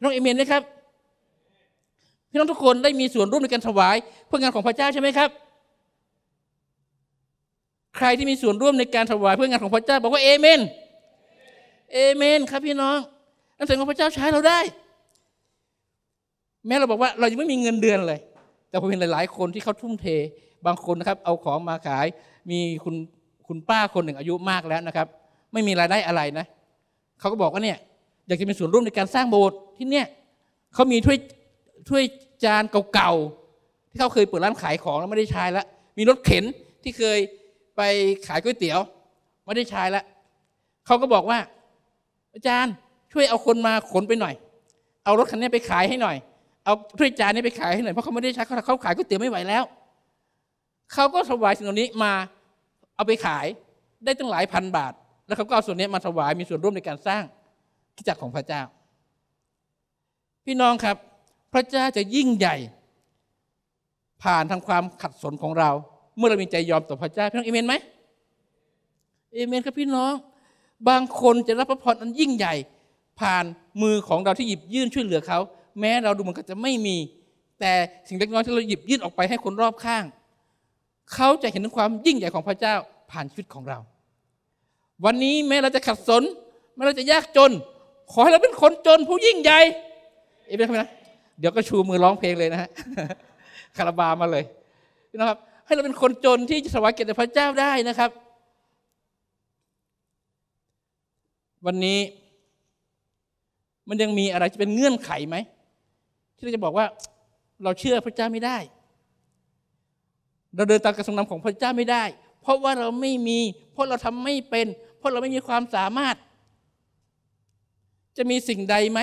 Speaker 1: น้องเอเมนนะครับพี่น้องทุกคนได้มีส่วนร่วมในการถวายเพื่องานของพระเจ้าใช่ไหมครับ ใครที่มีส่วนร่วมในการถวายเพื่องานของพระเจ้าบอกว่าเอเมนเอเมน ครับพี่น้องน้ำใจของพระเจ้าใช้เราได้ แม้เราบอกว่าเรายังไม่มีเงินเดือนเลย แต่ผมเห็นหลาย ๆ คนที่เขาทุ่มเท บางคนนะครับ เอาของมาขาย มีคุณคุณป้าคนหนึ่งอายุมากแล้วนะครับ ไม่มีรายได้อะไรนะเขาก็บอกว่าเนี่ยอยากจะมีส่วนร่วมในการสร้างโบสถ์ที่เนี่ยเขามีถ้วยถ้วยจานเก่าๆที่เขาเคยเปิดร้านขายของแล้วไม่ได้ใช้แล้วมีรถเข็นที่เคยไปขายก๋วยเตี๋ยว ไม่ได้ใช้แล้วเขาก็บอกว่าอาจารย์ช่วยเอาคนมาขนไปหน่อย เอารถคันนี้ไปขายให้หน่อยเอาถ้วยจานนี้ไปขายให้หน่อยเพราะเขาไม่ได้ใช้เขาเขาขายก๋วยเตี๋ยวไม่ไหวแล้วเขาก็ถวายสิ่งเหล่านี้มา เอาไปขายได้ตั้งหลายพันบาท แล้วเขาก็เอาส่วนนี้มาถวายมีส่วนร่วมในการสร้างกิจจักรของพระเจ้า พี่น้องครับพระเจ้าจะยิ่งใหญ่ผ่านทางความขัดสนของเรา เมื่อเรามีใจยอมต่อพระเจ้าพี่น้องเอเมนไหมเอเมน ครับพี่น้องบางคนจะรับพระพรอันยิ่งใหญ่ ผ่านมือของเราที่หยิบยื่นช่วยเหลือเขา แม้เราดูเหมือนกันจะไม่มี แต่สิ่งเล็กน้อยที่เราหยิบยื่นออกไปให้คนรอบข้าง เขาจะเห็นความยิ่งใหญ่ของพระเจ้า ผ่านชีวิตของเรา วันนี้แม้เราจะขัดสนแม้เราจะยากจน ขอให้เราเป็นคนจนผู้ยิ่งใหญ่เอเมนครับนะเดี๋ยวก็ชูมือร้องเพลงเลยนะฮะคาราบามาเลย นะครับ ให้เราเป็นคนจนที่จะสวิ์เกียรติพระเจ้าได้นะครับ วันนี้ มันยังมีอะไรจะเป็นเงื่อนไขไหมที่เราจะบอกว่า เราเชื่อพระเจ้าไม่ได้ เราเดินตามกระทรงนำของพระเจ้าไม่ได้ เพราะว่าเราไม่มีเพราะเราทำไม่เป็น เพราะเราไม่มีความสามารถ จะมีสิ่งใดไหม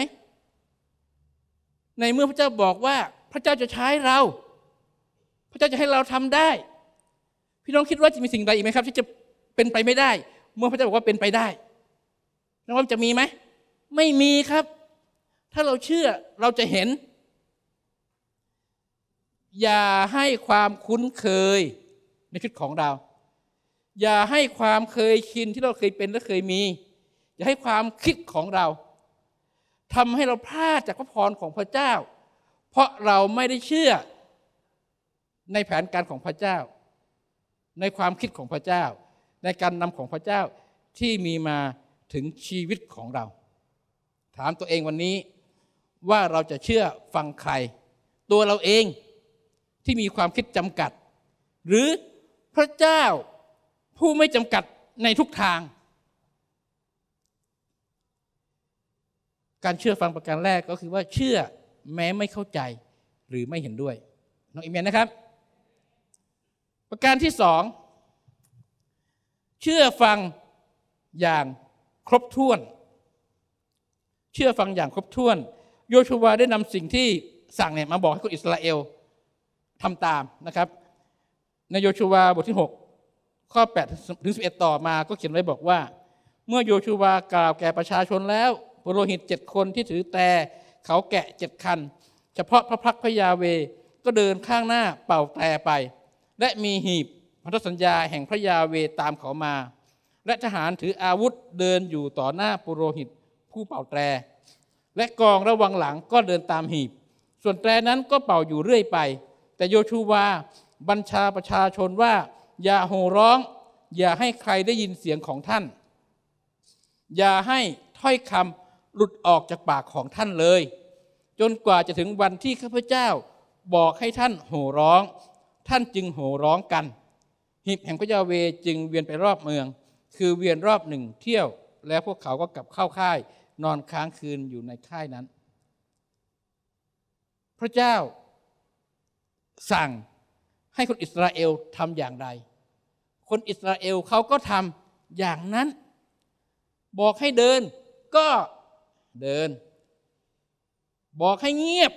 Speaker 1: ในเมื่อพระเจ้าบอกว่าพระเจ้าจะใช้เรา พระเจ้าจะให้เราทำได้ พี่น้องคิดว่าจะมีสิ่งใดอีกไหมครับที่จะเป็นไปไม่ได้ เมื่อพระเจ้าบอกว่าเป็นไปได้น้องว่าจะมีไหม ไม่มีครับ ถ้าเราเชื่อเราจะเห็น อย่าให้ความคุ้นเคยในชีวิตของเรา อย่าให้ความเคยชินที่เราเคยเป็นและเคยมี อย่าให้ความคิดของเราทำให้เราพลาดจากพระพรของพระเจ้า เพราะเราไม่ได้เชื่อในแผนการของพระเจ้า ในความคิดของพระเจ้า ในการนำของพระเจ้าที่มีมาถึงชีวิตของเรา ถามตัวเองวันนี้ว่าเราจะเชื่อฟังใคร ตัวเราเองที่มีความคิดจำกัด หรือพระเจ้าผู้ไม่จำกัดในทุกทางการเชื่อฟังประการแรกก็คือว่าเชื่อแม้ไม่เข้าใจหรือไม่เห็นด้วยน้องอิเมนนะครับประการที่สองเชื่อฟังอย่างครบถ้วน เชื่อฟังอย่างครบถ้วนโยชูวาได้นำสิ่งที่สั่งเนี่ยมาบอกให้คนอิสราเอลทำตามนะครับ ในโยชูวาบทที่ 6 ข้อ 8 ถึง 11 ต่อมาก็เขียนไว้บอกว่า เมื่อโยชูวากล่าวแก่ประชาชนแล้วโรหิตเจ็ดคนที่ถือแต่เขาแกะเจ็ดคันเฉพาะพระพักพระยาเวก็เดินข้างหน้าเป่าแต่ไป และมีหีบพันธสัญญาแห่งพระยาเวตามเขามา และทหารถืออาวุธเดินอยู่ต่อหน้าปุโรหิตผู้เป่าแตรและกองระวังหลังก็เดินตามหีบ ส่วนแตรนั้นก็เป่าอยู่เรื่อยไป แต่โยชูวาบัญชาประชาชนว่า อย่าโห่ร้อง อย่าให้ใครได้ยินเสียงของท่าน อย่าให้ถ้อยคำหลุดออกจากปากของท่านเลย จนกว่าจะถึงวันที่ข้าพเจ้าบอกให้ท่านโห่ร้อง ท่านจึงโห่ร้องกันหิบแห่งพระยาเวจึงเวียนไปรอบเมือง คือเวียนรอบหนึ่งเที่ยว แล้วพวกเขาก็กลับเข้าค่าย นอนค้างคืนอยู่ในค่ายนั้น พระเจ้า สั่งให้คนอิสราเอลทำอย่างไรคนอิสราเอลเขาก็ทำอย่างนั้น บอกให้เดินก็เดิน บอกให้เงียบ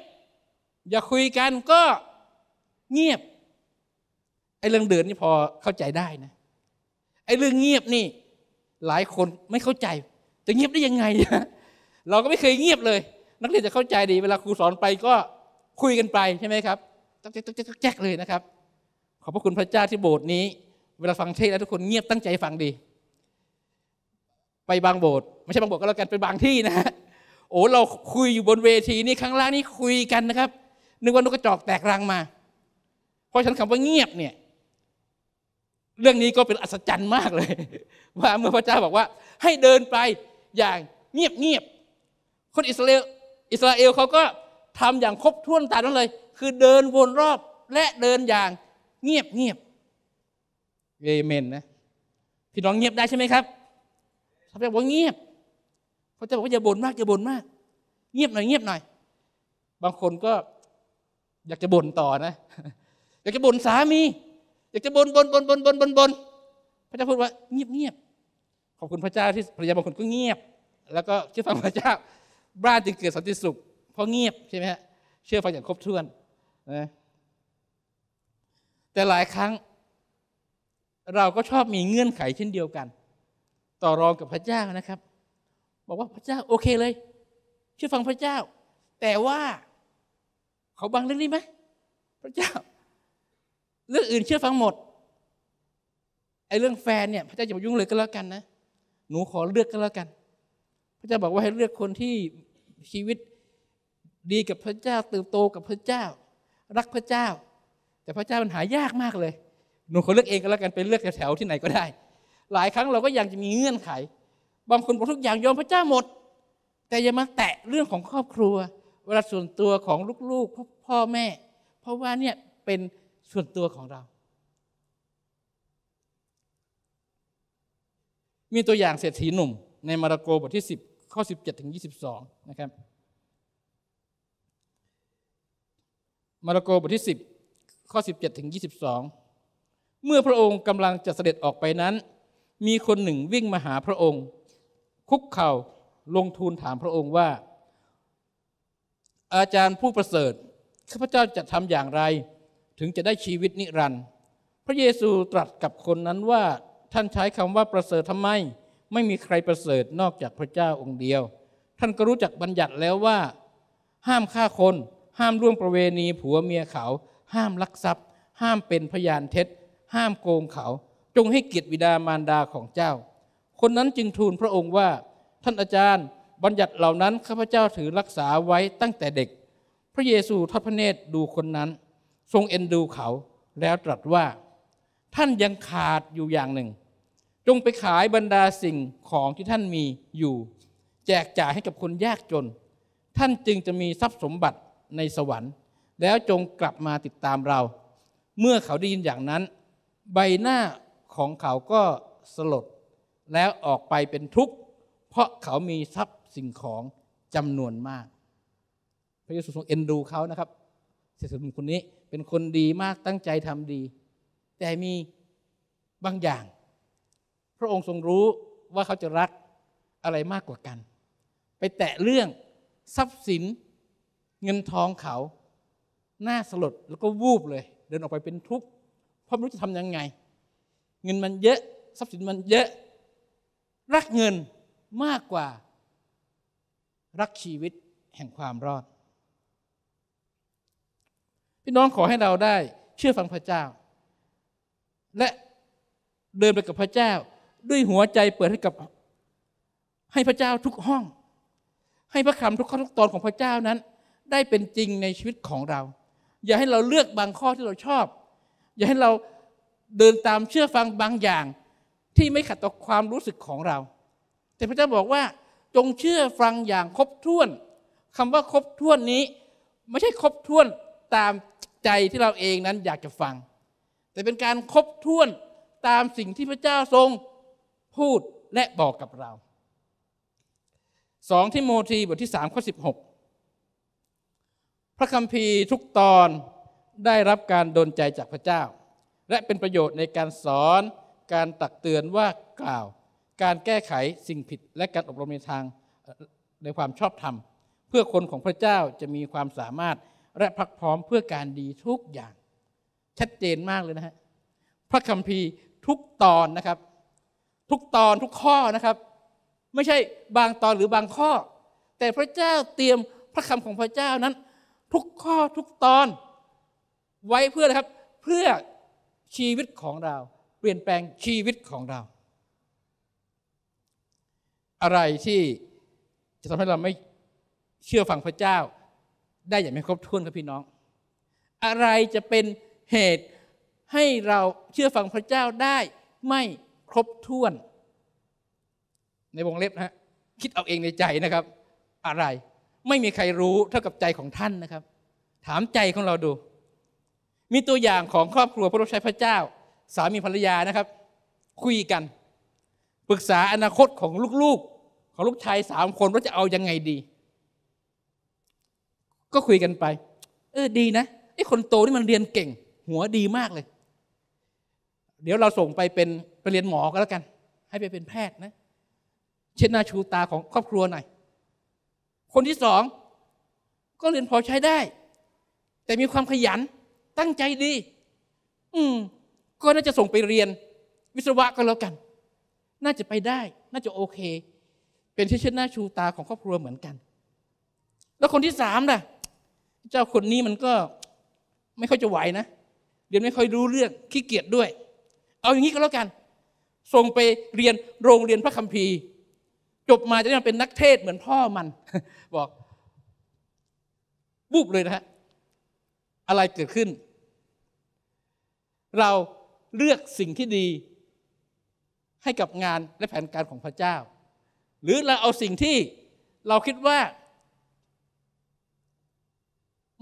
Speaker 1: อย่าคุยกันก็เงียบไอ้เรื่องเดินนี่พอเข้าใจได้นะไอ้เรื่องเงียบนี่ หลายคนไม่เข้าใจจะเงียบได้ยังไงเราก็ไม่เคยเงียบเลย นักเรียนจะเข้าใจดี เวลาครูสอนไปก็คุยกันไปใช่ไหมครับต้องแจ๊กตอกแจ๊กเลยนะครับ ขอบพระคุณพระเจ้าที่โบสถ์นี้ เวลาฟังเทศแล้วทุกคนเงียบตั้งใจฟังดี ไปบางโบสถ์ไม่ใช่บางโบสถ์ก็แล้วกันไปบางที่นะฮะโอ้เราคุยอยู่บนเวทีนี่ครั้งล่างนี่คุยกันนะครับนึกว่านกกระจอกแตกรังมา เพราะฉันคำว่าเงียบเนี่ย เรื่องนี้ก็เป็นอัศจรรย์มากเลย ว่าเมื่อพระเจ้าบอกว่า ให้เดินไปอย่างเงียบเงียบคน อิสราเอลอิสราเอลเขาก็ทำอย่างครบถ้วนตามนั้นเลย คือเดินวนรอบและเดินอย่างเงียบเงียบเอเมนนะพี่น้องเงียบได้ใช่ไหมครับพรบเจ้าบอกเงียบระเจ้าบอกว่าอย่าบ่นมากอย่าบ่นมาก เงียบหน่อยเงียบหน่อย บางคนก็อยากจะบ่นต่อนะ อยากจะบ่นสามี อยากจะบ่นบ่นบ่นบ่นบ่นบ่นบ่นพระเจ้าพูดว่าเงียบเงียบขอบคุณพระเจ้าที่ภรรยาบางคนก็เงียบ แล้วก็เชื่อฟังพระเจ้าบ้านจึงเกิดสันติสุข เพราะเงียบใช่ไหมฮะเชื่อฟังอย่างครบถ้วนนะแต่หลายครั้ง เราก็ชอบมีเงื่อนไขเช่นเดียวกัน ต่อรองกับพระเจ้านะครับบอกว่าพระเจ้าโอเคเลยเชื่อฟังพระเจ้า แต่ว่า เขาบังเรื่องนี้ไหมพระเจ้า เรื่องอื่น เชื่อฟังหมดไอ้เรื่องแฟนเนี่ย พระเจ้าอย่ายุ่งเลยก็แล้วกันนะ หนูขอเลือกก็แล้วกันพระเจ้าบอกว่าให้เลือกคนที่ชีวิตดีกับพระเจ้าเติบโตกับพระเจ้า รักพระเจ้า แต่พระเจ้ามันหายากมากเลย หนูขอเลือกเองก็แล้วกันไปเลือกแถวๆที่ไหนก็ได้ หลายครั้งเราก็ยังจะมีเงื่อนไขบางคนบอกทุกอย่างยอมพระเจ้าหมด แต่อย่ามาแตะเรื่องของครอบครัว เวลาส่วนตัวของลูกๆพ่อแม่ เพราะว่าเนี่ยเป็นส่วนตัวของเรา มีตัวอย่างเศรษฐีหนุ่ม ในมาระโกบทที่ 10ข้อ17ถึง22นะครับมาระโกบทที่ 10ข้อ17ถึง22 เมื่อพระองค์กำลังจะเสด็จออกไปนั้น มีคนหนึ่งวิ่งมาหาพระองค์คุกเข่าลงทูลถามพระองค์ว่า อาจารย์ผู้ประเสริฐข้าพเจ้าจะทำอย่างไร ถึงจะได้ชีวิตนิรันดร์พระเยซูตรัสกับคนนั้นว่าท่านใช้คำว่าประเสริฐทำไม ไม่มีใครประเสริฐนอกจากพระเจ้าองค์เดียว ท่านก็รู้จักบัญญัติแล้วว่า ห้ามฆ่าคน ห้ามร่วมประเวณีผัวเมียเขา ห้ามลักทรัพย์ ห้ามเป็นพยานเท็จ ห้ามโกงเขา จงให้เกียรติบิดามารดาของเจ้าคนนั้นจึงทูลพระองค์ว่าท่านอาจารย์บัญญัติเหล่านั้นข้าพเจ้าถือรักษาไว้ตั้งแต่เด็ก พระเยซูทอดพระเนตรดูคนนั้น ทรงเอ็นดูเขาแล้วตรัสว่า ท่านยังขาดอยู่อย่างหนึ่ง จงไปขายบรรดาสิ่งของที่ท่านมีอยู่ แจกจ่ายให้กับคนยากจน ท่านจึงจะมีทรัพย์สมบัติในสวรรค์ แล้วจงกลับมาติดตามเรา เมื่อเขาได้ยินอย่างนั้น ใบหน้าของเขาก็สลดแล้วออกไปเป็นทุกข์ เพราะเขามีทรัพย์สิ่งของจำนวนมาก พระเยซูทรงเอ็นดูเขานะครับเศรษฐีคนนี้เป็นคนดีมากตั้งใจทำดี แต่มีบางอย่าง พระองค์ทรงรู้ว่าเขาจะรักอะไรมากกว่ากัน ไปแตะเรื่องทรัพย์สินเงินทองเขาหน้าสลดแล้วก็วูบเลย เดินออกไปเป็นทุกข์เพราะไม่รู้จะทำยังไง เงินมันเยอะทรัพย์สินมันเยอะรักเงินมากกว่ารักชีวิตแห่งความรอด พี่น้องขอให้เราได้เชื่อฟังพระเจ้า และเดินไปกับพระเจ้า ด้วยหัวใจเปิดให้กับให้พระเจ้าทุกห้อง ให้พระคำทุกข้อทุกตอนของพระเจ้านั้น ได้เป็นจริงในชีวิตของเรา อย่าให้เราเลือกบางข้อที่เราชอบ อย่าให้เราเดินตามเชื่อฟังบางอย่างที่ไม่ขัดต่อความรู้สึกของเรา แต่พระเจ้าบอกว่าจงเชื่อฟังอย่างครบถ้วน คำว่าครบถ้วนนี้ ไม่ใช่ครบถ้วนตามใจที่เราเองนั้นอยากจะฟัง แต่เป็นการครบถ้วนตามสิ่งที่พระเจ้าทรงพูดและบอกกับเราสองทิโมธีบทที่สามข้อสิบหกพระคัมภีร์ทุกตอนได้รับการดนใจจากพระเจ้า และเป็นประโยชน์ในการสอนการตักเตือนว่ากล่าว การแก้ไขสิ่งผิดและการอบรมในทางในความชอบธรรม เพื่อคนของพระเจ้าจะมีความสามารถและพักพร้อมเพื่อการดีทุกอย่าง ชัดเจนมากเลยนะฮะพระคัมภีร์ทุกตอนนะครับ ทุกตอนทุกข้อนะครับ ไม่ใช่บางตอนหรือบางข้อ แต่พระเจ้าเตรียมพระคำของพระเจ้านั้น ทุกข้อทุกตอน ไว้เพื่อนะครับเพื่อชีวิตของเราเปลี่ยนแปลงชีวิตของเรา อะไรที่จะทำให้เราไม่เชื่อฟังพระเจ้า ได้อย่างไม่ครบถ้วนครับพี่น้อง อะไรจะเป็นเหตุให้เราเชื่อฟังพระเจ้าได้ไม่ครบถ้วน ในวงเล็บนะคิดเอาเองในใจนะครับ อะไรไม่มีใครรู้เท่ากับใจของท่านนะครับ ถามใจของเราดู มีตัวอย่างของครอบครัวพระรับใช้พระเจ้าสามีภรรยานะครับ คุยกัน ปรึกษาอนาคตของลูกๆ ของลูกชายสามคนว่าจะเอายังไงดี ก็คุยกันไป เออดีนะไอ้คนโตนี่มันเรียนเก่ง หัวดีมากเลย เดี๋ยวเราส่งไปเป็น ไปเรียนหมอก็แล้วกัน ให้ไปเป็นแพทย์นะ เช็ดหน้าชูตาของครอบครัวหน่อย คนที่สองก็เรียนพอใช้ได้ แต่มีความขยันตั้งใจดี อืมก็น่าจะส่งไปเรียนวิศวะก็แล้วกัน น่าจะไปได้ น่าจะโอเค เป็นที่เช่น หน้าชูตาของครอบครัวเหมือนกัน แล้วคนที่สามนะเจ้าคนนี้มันก็ไม่ค่อยจะไหวนะ เรียนไม่ค่อยรู้เรื่อง ขี้เกียจด้วย เอาอย่างนี้ก็แล้วกัน ส่งไปเรียนโรงเรียนพระคัมภีร์ จบมาจะได้มาเป็นนักเทศเหมือนพ่อมัน บอก บุบเลยนะฮะ อะไรเกิดขึ้น เราเลือกสิ่งที่ดีให้กับงานและแผนการของพระเจ้า หรือเราเอาสิ่งที่เราคิดว่า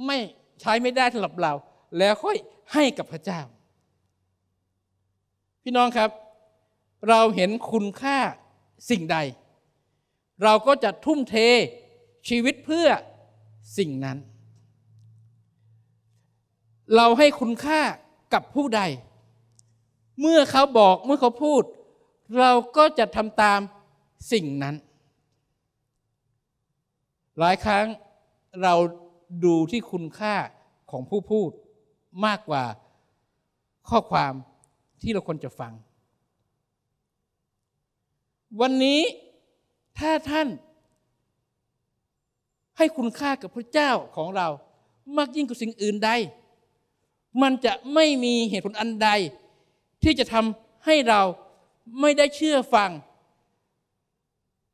Speaker 1: ไม่ใช้ไม่ได้สำหรับเรา แล้วค่อยให้กับพระเจ้า พี่น้องครับ เราเห็นคุณค่าสิ่งใด เราก็จะทุ่มเทชีวิตเพื่อสิ่งนั้น เราให้คุณค่ากับผู้ใดเมื่อเขาบอกเมื่อเขาพูด เราก็จะทำตามสิ่งนั้น หลายครั้งเราดูที่คุณค่าของผู้พูดมากกว่าข้อความที่เราควรจะฟัง วันนี้ถ้าท่านให้คุณค่ากับพระเจ้าของเรามากยิ่งกว่าสิ่งอื่นใด มันจะไม่มีเหตุผลอันใดที่จะทำให้เราไม่ได้เชื่อฟัง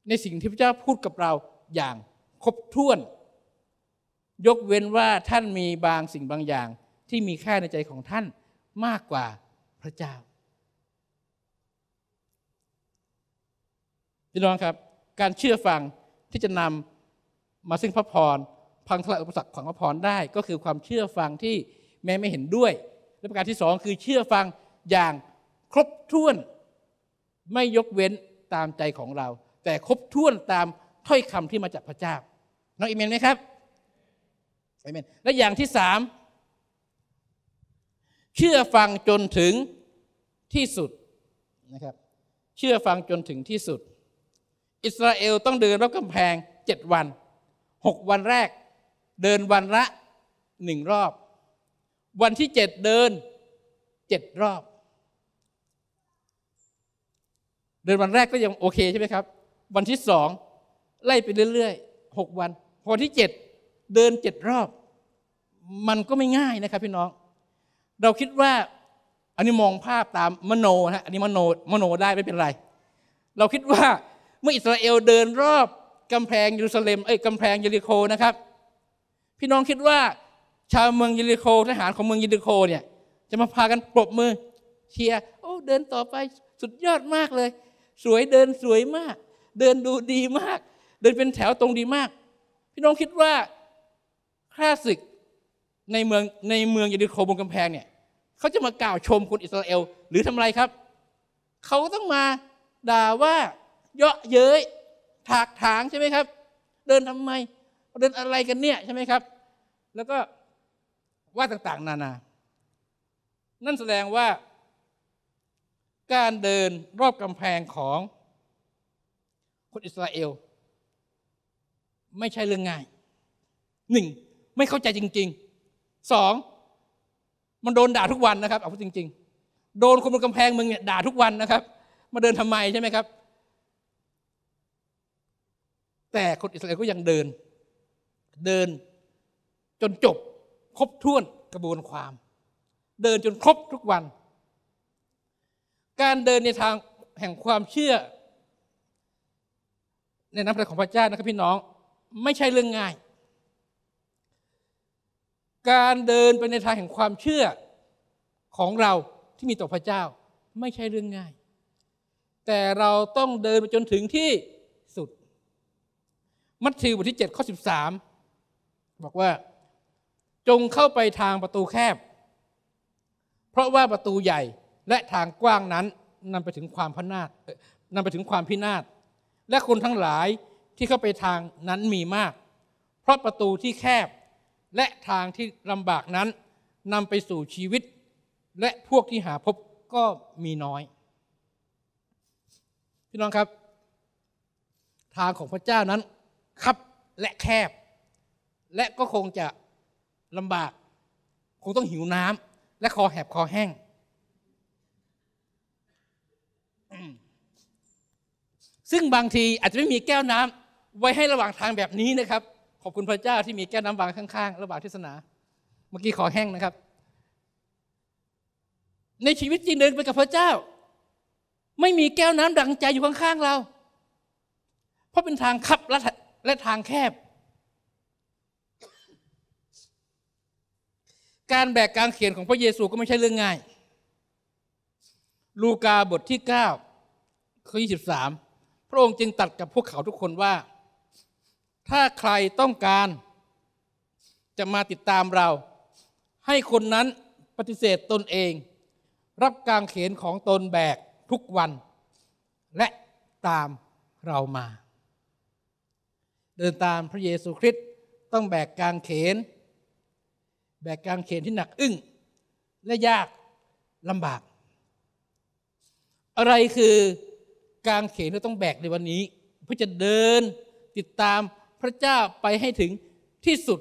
Speaker 1: ในสิ่งที่พระเจ้าพูดกับเราอย่างครบถ้วน ยกเว้นว่าท่านมีบางสิ่งบางอย่างที่มีค่าในใจของท่านมากกว่าพระเจ้าพี่น้องครับ การเชื่อฟังที่จะนำมาซึ่งพระพรพังทลายอุปสรรคของพระพรได้ก็คือความเชื่อฟังที่แม้ไม่เห็นด้วยและประการที่สองคือเชื่อฟังอย่างครบถ้วนไม่ยกเว้นตามใจของเรา แต่ครบถ้วนตามถ้อยคำที่มาจากพระเจ้าน้องอีเมนไหมครับอีเมนและอย่างที่สามเชื่อฟังจนถึงที่สุดนะครับ เชื่อฟังจนถึงที่สุด อิสราเอลต้องเดินรอบกำแพงเจ็ดวันหกวันแรก เดินวันละหนึ่งรอบ วันที่เจ็ดเดินเจ็ดรอบเดินวันแรกก็ยังโอเคใช่ไหมครับ วันที่สองไล่ไปเรื่อยๆ หกวันพอที่เจ็ด เดินเจ็ดรอบ มันก็ไม่ง่ายนะครับ พี่น้อง เราคิดว่าอันนี้มองภาพตามมโนนะอันนี้มโนมโนได้ไม่เป็นไร เราคิดว่า เมื่ออิสราเอลเดินรอบกำแพงเยรูซาเล็มเอ้ยกำแพงเยริโคนะครับ พี่น้องคิดว่า ชาวเมืองเยริโคทหารของเมืองเยริโคเนี่ย จะมาพากันปรบมือเชียร์โอ้ เดินต่อไปสุดยอดมากเลยสวยเดินสวยมาก เดินดูดีมาก เดินเป็นแถวตรงดีมาก พี่น้องคิดว่าข้าศึกในเมืองในเมืองเยดิโคบนกำแพงเนี่ยเขาจะมากล่าวชมคนอิสราเอลหรือทำอะไรครับเขาต้องมาด่าว่า เยาะเย้ยถากถางใช่ไหมครับ เดินทำไม เดินอะไรกันเนี่ยใช่ไหมครับ แล้วก็ว่าต่างๆ นานา นั่นแสดงว่าการเดินรอบกำแพงของคนอิสราเอลไม่ใช่เรื่องง่าย หนึ่ง ไม่เข้าใจจริงๆสองมันโดนด่าทุกวันนะครับเอาพูดจริงๆโดนคนบนกำแพงมึงเนี่ยด่าทุกวันนะครับ มาเดินทำไมใช่ไหมครับ แต่คนอิสราเอลก็ยังเดิน เดินจนจบครบถ้วนกระบวนความ เดินจนครบทุกวันการเดินในทางแห่งความเชื่อในน้ำพระของพระเจ้านะครับพี่น้องไม่ใช่เรื่องง่าย การเดินไปในทางแห่งความเชื่อของเราที่มีต่อพระเจ้าไม่ใช่เรื่องง่าย แต่เราต้องเดินไปจนถึงที่สุด มัทธิวบทที่7ข้อ13 บอกว่าจงเข้าไปทางประตูแคบ เพราะว่าประตูใหญ่และทางกว้างนั้นนำไปถึงความพนาศนำไปถึงความพินาศและ คนทั้งหลายที่เข้าไปทางนั้นมีมาก เพราะประตูที่แคบ และทางที่ลำบากนั้นนำไปสู่ชีวิต และพวกที่หาพบก็มีน้อยพี่น้องครับ ทางของพระเจ้านั้นคับและแคบ และก็คงจะลำบาก คงต้องหิวน้ำและคอแหบคอแห้งซึ่งบางที อาจจะไม่มีแก้วน้ำไว้ให้ระหว่างทางแบบนี้นะครับ ขอบคุณพระเจ้าที่มีแก้วน้ำวางข้างๆระหว่างเทศนา เมื่อกี้ขอแห้งนะครับ ในชีวิตจริงเดินไปกับพระเจ้า ไม่มีแก้วน้ำดังใจอยู่ข้างๆเรา เพราะเป็นทางคับและและทางแคบ การแบกการเขียนของพระเยซูก็ไม่ใช่เรื่องง่าย ลูกาบทที่9ข้อ23ระองค์จึงตัดกับพวกเขาทุกคนว่า ถ้าใครต้องการจะมาติดตามเรา ให้คนนั้นปฏิเสธตนเอง รับการเขนของตนแบกทุกวันและตามเรามา เดินตามพระเยซูคริสต์ต้องแบกกางเขน แบกกางเขนที่หนักอึ้งและยากลำบาก อะไรคือกางเขนที่ต้องแบกในวันนี้ เพื่อจะเดินติดตามพระเจ้าไปให้ถึงที่สุด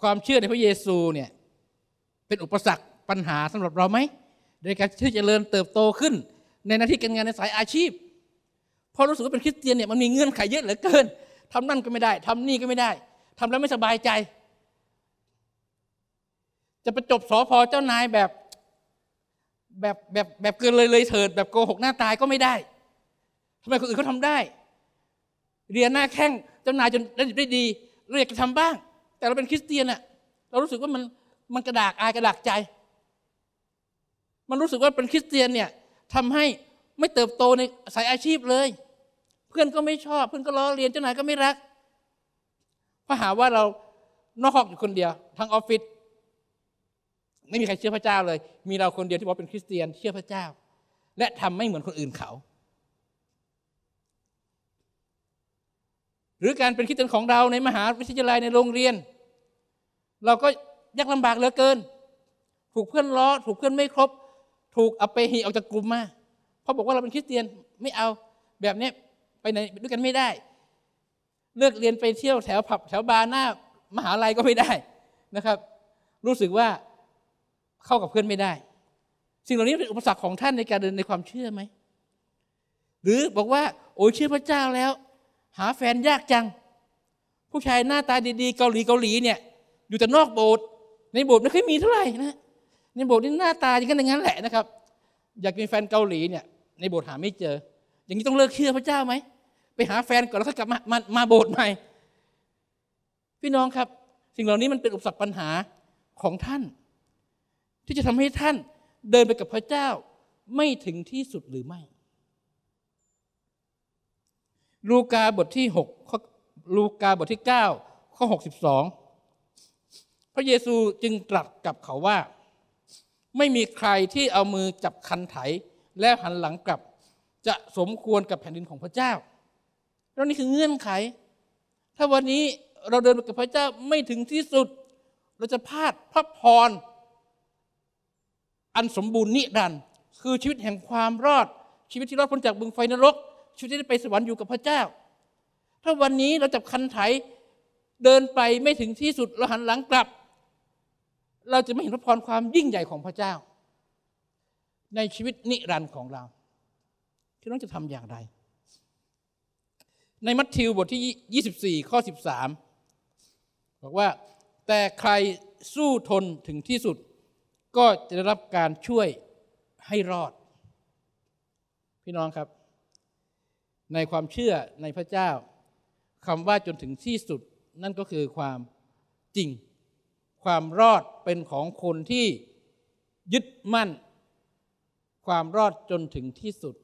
Speaker 1: ความเชื่อในพระเยซูเนี่ย เป็นอุปสรรคปัญหาสำหรับเราไหมในการที่จะเริญเติบโตขึ้น ในหน้าที่การงานในสายอาชีพพอรู้สึกว่าเป็นคริสเตียนเนี่ยมันมีเงื่อนไขเยอะเหลือเกินทำนั่นก็ไม่ได้ ทำนี่ก็ไม่ได้ ทำแล้วไม่สบายใจ จะไปจบสอพอเจ้านายแบบแบบแบบแบบเกินเลยเลยเถิด แบบโกหกหน้าตายก็ไม่ได้ทำไมคนอื่นเขาทาได้ เรียนหน้าแข้งเจ้านายจนได้ดีดีเราอยากจะทำบ้าง แต่เราเป็นคริสเตียนอะเรารู้สึกว่ามันมันกระดากอายกระดากใจ มันรู้สึกว่าเป็นคริสเตียนเนี่ยทำให้ไม่เติบโตในสายอาชีพเลย เพื่อนก็ไม่ชอบ เพื่อนก็ล้อเรียนเจ้านายก็ไม่รักเพราะหาว่าเรานอกห้องอยู่คนเดียวทั้งออฟฟิศไม่มีใครเชื่อพระเจ้าเลย มีเราคนเดียวที่บอกเป็นคริสเตียนเชื่อพระเจ้า และทำไม่เหมือนคนอื่นเขา หรือการเป็นคริสเตียนของเราในมหาวิทยาลัยในโรงเรียน เราก็ยากลำบากเหลือเกิน ถูกเพื่อนล้อ ถูกเพื่อนไม่ครบ ถูกเอาไปหีออกจากกลุ่มมาเพราะบอกว่าเราเป็นคริสเตียนไม่เอาแบบนี้ไปไหนด้วยกันไม่ได้ เลือกเรียนไปเที่ยวแถวผับแถวบาร์หน้ามหาลัยก็ไม่ได้นะครับ รู้สึกว่าเข้ากับเพื่อนไม่ได้ สิ่งเหล่านี้เป็นอุปสรรคของท่านในการเดินในความเชื่อไหมหรือบอกว่าโอ้ยเชื่อพระเจ้าแล้ว หาแฟนยากจัง ผู้ชายหน้าตาดีๆ เกาหลีเกาหลีเนี่ยอยู่แต่นอกโบสถ์ในโบสถ์ไม่เคยมีเท่าไหร่นะในโบสถ์นี่หน้าตาอย่างนั้นอย่างนั้นแหละนะครับ อยากมีแฟนเกาหลีเนี่ย ในโบสถ์หาไม่เจอ อย่างนี้ต้องเลิกเชื่อพระเจ้าไหมไปหาแฟนก่อนแล้วค่อยกลับมามามาโบสถ์ใหม่พี่น้องครับ สิ่งเหล่านี้มันเป็นอุปสรรคปัญหาของท่านที่จะทำให้ท่านเดินไปกับพระเจ้าไม่ถึงที่สุดหรือไม่ ลูกาบทที่6ข้อลูกาบทที่ 9 ข้อ 62 พระเยซูจึงตรัสกับเขาว่า ไม่มีใครที่เอามือจับคันไถ และหันหลังกลับ จะสมควรกับแผ่นดินของพระเจ้าื่องนี่คือเงื่อนไข ถ้าวันนี้เราเดินไปกับพระเจ้าไม่ถึงที่สุด เราจะพลาดพระพรอันสมบูรณ์นิรันดร์คือชีวิตแห่งความรอด ชีวิตที่รอดพ้นจากบึงไฟนรกชีวิตที่ได้ไปสวรรค์อยู่กับพระเจ้า ถ้าวันนี้เราจับคันไถเดินไปไม่ถึงที่สุด เราหันหลังกลับ เราจะไม่เห็นพระพรความยิ่งใหญ่ของพระเจ้า ในชีวิตนิรันดร์ของเราพี่น้องจะทำอย่างไรในมัทธิวบทที่ 24ข้อ 13 บอกว่าแต่ใครสู้ทนถึงที่สุดก็จะได้รับการช่วยให้รอด พี่น้องครับ ในความเชื่อในพระเจ้าคำว่าจนถึงที่สุด นั่นก็คือความจริง ความรอดเป็นของคนที่ยึดมั่น ความรอดจนถึงที่สุด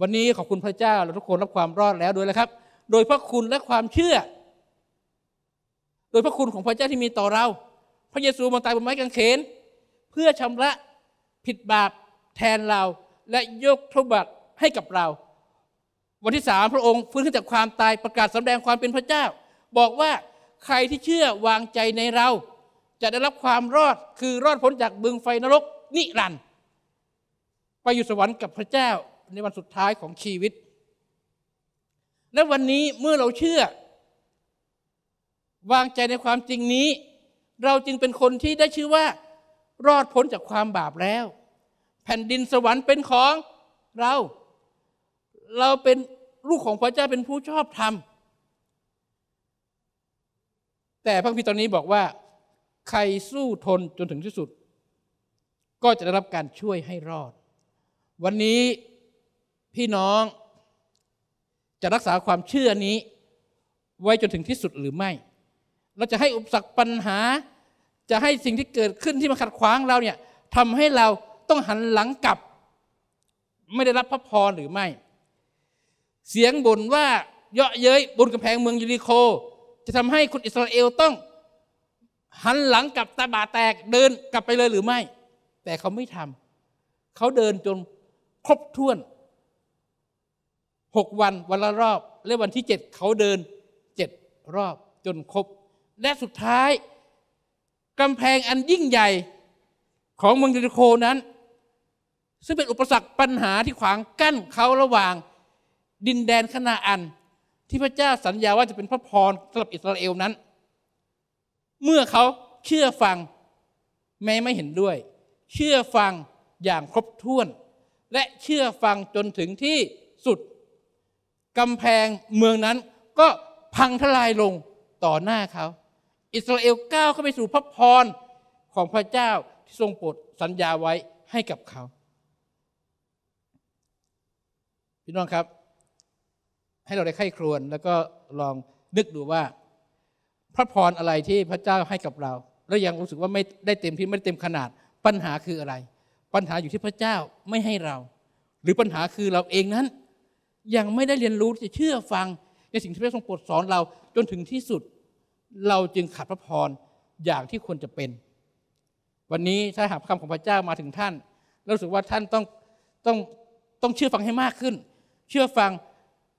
Speaker 1: วันนี้ขอบคุณพระเจ้าเราทุกคนรับความรอดแล้วด้วยแล้วครับ โดยพระคุณและความเชื่อ โดยพระคุณของพระเจ้าที่มีต่อเราพระเยซูมาตายบนไม้กางเขนเพื่อชำระผิดบาปแทนเราและยกโทษบาปให้กับเรา วันที่สามพระองค์ฟื้นขึ้นจากความตายประกาศสำแดงความเป็นพระเจ้า บอกว่าใครที่เชื่อวางใจในเรา จะได้รับความรอดคือรอดพ้นจากบึงไฟนรกนิรันดร์ไปอยู่สวรรค์กับพระเจ้าในวันสุดท้ายของชีวิต และวันนี้เมื่อเราเชื่อ วางใจในความจริงนี้เราจึงเป็นคนที่ได้ชื่อว่ารอดพ้นจากความบาปแล้ว แผ่นดินสวรรค์เป็นของเรา เราเป็นลูกของพระเจ้าเป็นผู้ชอบธรรม แต่พระพีตอนนี้บอกว่า ใครสู้ทนจนถึงที่สุด ก็จะได้รับการช่วยให้รอด วันนี้พี่น้อง จะรักษาความเชื่อนี้ ไว้จนถึงที่สุดหรือไม่ เราจะให้อุปสรรคปัญหาจะให้สิ่งที่เกิดขึ้นที่มาขัดขวางเราเนี่ยทำให้เราต้องหันหลังกลับ ไม่ได้รับพระพรหรือไม่ เสียงบ่นว่า เยาะเย้ยบนกำแพงเมืองยูริโคจะทำให้คนอิสราเอลต้องหันหลังกลับตาบาแตกเดินกลับไปเลยหรือไม่ แต่เขาไม่ทำ เขาเดินจนครบถ้วนหกวันวันละรอบและวันที่เจ็ดเขาเดินเจ็ดรอบจนครบและสุดท้ายกำแพงอันยิ่งใหญ่ของเมืองเยริโคนั้น ซึ่งเป็นอุปสรรคปัญหาที่ขวางกั้นเขาระหว่าง ดินแดนคณาอัน ที่พระเจ้าสัญญาว่าจะเป็นพระพรสำหรับอิสราเอลนั้น เมื่อเขาเชื่อฟัง แม้ไม่เห็นด้วย เชื่อฟังอย่างครบถ้วน และเชื่อฟังจนถึงที่สุดกำแพงเมืองนั้น ก็พังทลายลงต่อหน้าเขาอิสราเอลก้าวเข้าไปสู่พระพรของพระเจ้าที่ทรงโปรดสัญญาไว้ให้กับเขา พี่น้องครับ ให้เราได้ไข้ครวญแล้วก็ลองนึกดูว่าพระพรอะไรที่พระเจ้าให้กับเราแล้วยังรู้สึกว่าไม่ได้เต็มที่ไม่เต็มขนาดปัญหาคืออะไร ปัญหาอยู่ที่พระเจ้าไม่ให้เรา หรือปัญหาคือเราเองนั้น ยังไม่ได้เรียนรู้ที่จะเชื่อฟังในสิ่งที่พระทรงโปรดสอนเราจนถึงที่สุดเราจึงขาดพระพรอย่างที่ควรจะเป็น วันนี้ถ้าหากคำของพระเจ้ามาถึงท่านรู้สึกว่าท่านต้องต้องต้องเชื่อฟังให้มากขึ้น เชื่อฟัง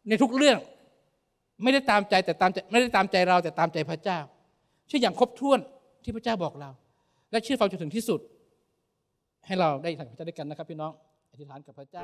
Speaker 1: ในทุกเรื่องไม่ได้ตามใจแต่ตามใจไม่ได้ตามใจเราแต่ตามใจพระเจ้า เชื่ออย่างครบถ้วนที่พระเจ้าบอกเรา และเชื่อฟังจนถึงที่สุด ให้เราได้ทางพระเจ้าด้วยกันนะครับ พี่น้อง อธิษฐานกับพระเจ้า